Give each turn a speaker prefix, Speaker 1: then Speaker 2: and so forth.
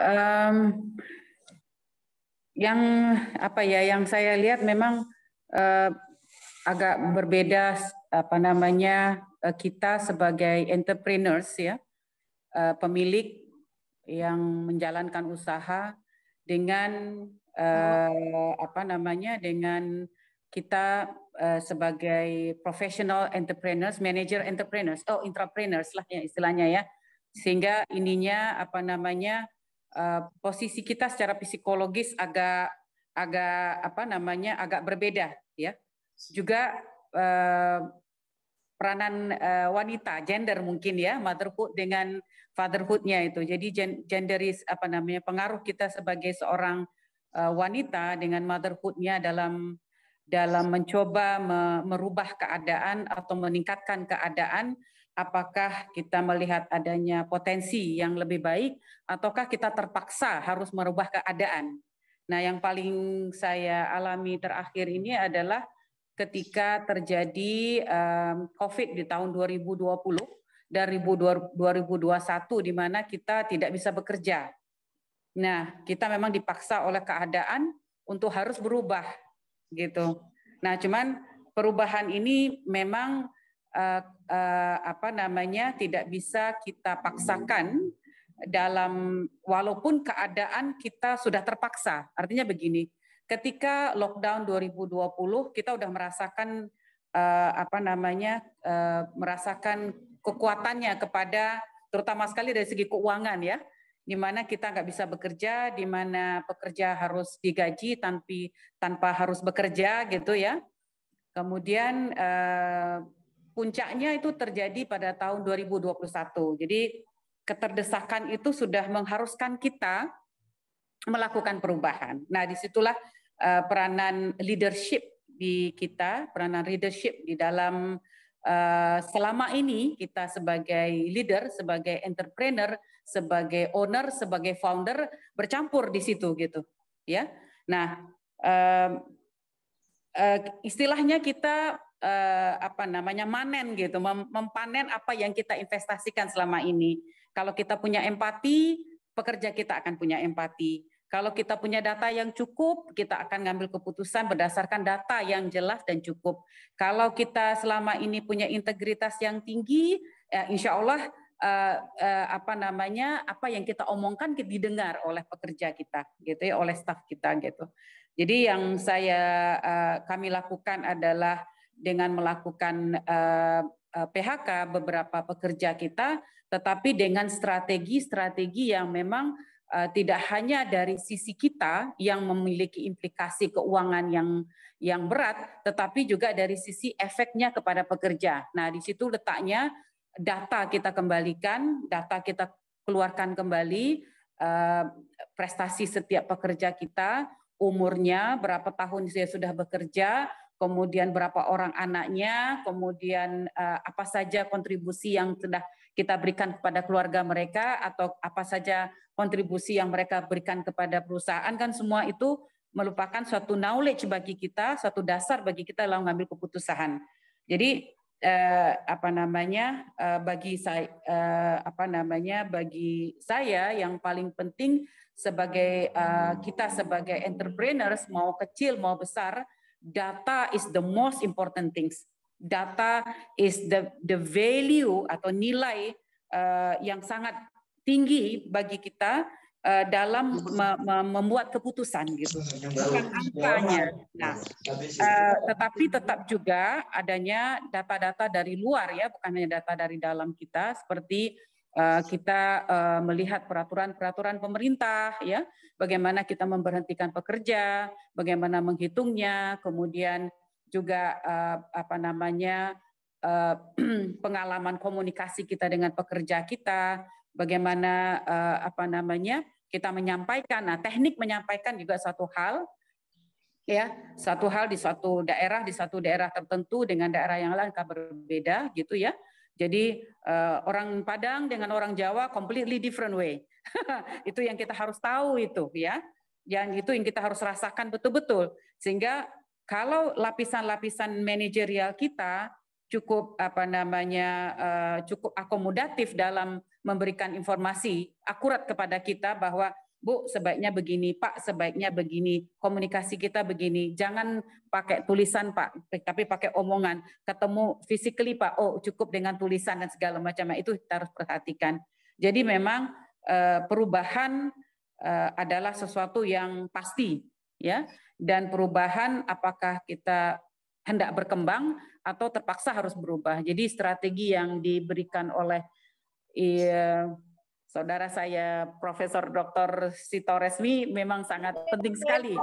Speaker 1: um, yang apa ya yang saya lihat memang uh, agak berbeda apa namanya uh, kita sebagai entrepreneurs ya uh, pemilik yang menjalankan usaha dengan uh, apa namanya dengan kita uh, sebagai professional entrepreneurs, manager entrepreneurs, oh intrapreneurs lah ya istilahnya ya. Sehingga ininya apa namanya Eh, posisi kita secara psikologis agak agak apa namanya agak berbeda ya. Juga eh, peranan eh, wanita gender mungkin ya motherhood dengan fatherhoodnya itu. Jadi genderis apa namanya pengaruh kita sebagai seorang wanita dengan motherhoodnya dalam dalam mencoba merubah keadaan atau meningkatkan keadaan apakah kita melihat adanya potensi yang lebih baik ataukah kita terpaksa harus merubah keadaan. Nah, yang paling saya alami terakhir ini adalah ketika terjadi COVID di tahun 2020 dan 2021 di mana kita tidak bisa bekerja. Nah, kita memang dipaksa oleh keadaan untuk harus berubah gitu. Nah, cuman perubahan ini memang uh, uh, apa namanya tidak bisa kita paksakan dalam walaupun keadaan kita sudah terpaksa. Artinya begini, ketika lockdown 2020 kita sudah merasakan uh, apa namanya uh, merasakan kekuatannya kepada terutama sekali dari segi keuangan ya di mana kita nggak bisa bekerja, di mana pekerja harus digaji tanpa tanpa harus bekerja gitu ya. Kemudian puncaknya itu terjadi pada tahun 2021. Jadi keterdesakan itu sudah mengharuskan kita melakukan perubahan. Nah, disitulah uh, peranan leadership di kita, peranan leadership di dalam uh, selama ini kita sebagai leader, sebagai entrepreneur, sebagai owner, sebagai founder bercampur di situ gitu, ya. Nah, uh, uh, istilahnya kita eh, apa namanya manen gitu, mem mempanen apa yang kita investasikan selama ini. Kalau kita punya empati, pekerja kita akan punya empati. Kalau kita punya data yang cukup, kita akan ngambil keputusan berdasarkan data yang jelas dan cukup. Kalau kita selama ini punya integritas yang tinggi, ya insya Allah Uh, uh, apa namanya apa yang kita omongkan kita didengar oleh pekerja kita, gitu ya, oleh staff kita gitu. Jadi yang saya uh, kami lakukan adalah dengan melakukan uh, eh, eh, PHK beberapa pekerja kita, tetapi dengan strategi-strategi yang memang uh, tidak hanya dari sisi kita yang memiliki implikasi keuangan yang yang berat, tetapi juga dari sisi efeknya kepada pekerja. Nah, di situ letaknya data kita kembalikan, data kita keluarkan kembali, uh, prestasi setiap pekerja kita, umurnya, berapa tahun dia sudah bekerja, kemudian berapa orang anaknya, kemudian eh, apa saja kontribusi yang sudah kita berikan kepada keluarga mereka atau apa saja kontribusi yang mereka berikan kepada perusahaan kan semua itu merupakan suatu knowledge bagi kita, suatu dasar bagi kita dalam mengambil keputusan. Jadi eh, apa namanya eh, bagi saya eh, apa namanya bagi saya yang paling penting sebagai eh, kita sebagai entrepreneurs mau kecil mau besar data is the most important things. Data is the the value atau nilai uh, yang sangat tinggi bagi kita uh, dalam me me membuat keputusan gitu. Bukan angkanya. Nah, uh, tetapi tetap juga adanya data-data dari luar ya, bukan hanya data dari dalam kita seperti Eh, kita eh, melihat peraturan-peraturan pemerintah ya bagaimana kita memberhentikan pekerja bagaimana menghitungnya kemudian juga eh, apa namanya pengalaman komunikasi kita dengan pekerja kita bagaimana apa namanya kita menyampaikan nah teknik menyampaikan juga satu hal ya satu hal di suatu daerah di satu daerah tertentu dengan daerah yang lain berbeda gitu ya jadi uh, orang Padang dengan orang Jawa completely different way. itu yang kita harus tahu itu ya. Yang itu yang kita harus rasakan betul-betul. Sehingga kalau lapisan-lapisan manajerial kita cukup apa namanya uh, cukup akomodatif dalam memberikan informasi akurat kepada kita bahwa Bu, sebaiknya begini, Pak, sebaiknya begini, komunikasi kita begini. Jangan pakai tulisan, Pak, tapi pakai omongan. Ketemu physically, Pak, oh cukup dengan tulisan dan segala macam. Nah, itu kita harus perhatikan. Jadi memang eh, perubahan eh, adalah sesuatu yang pasti, ya. Dan perubahan apakah kita hendak berkembang atau terpaksa harus berubah. Jadi strategi yang diberikan oleh iya, saudara saya Profesor Dr. Sito Resmi memang sangat penting sekali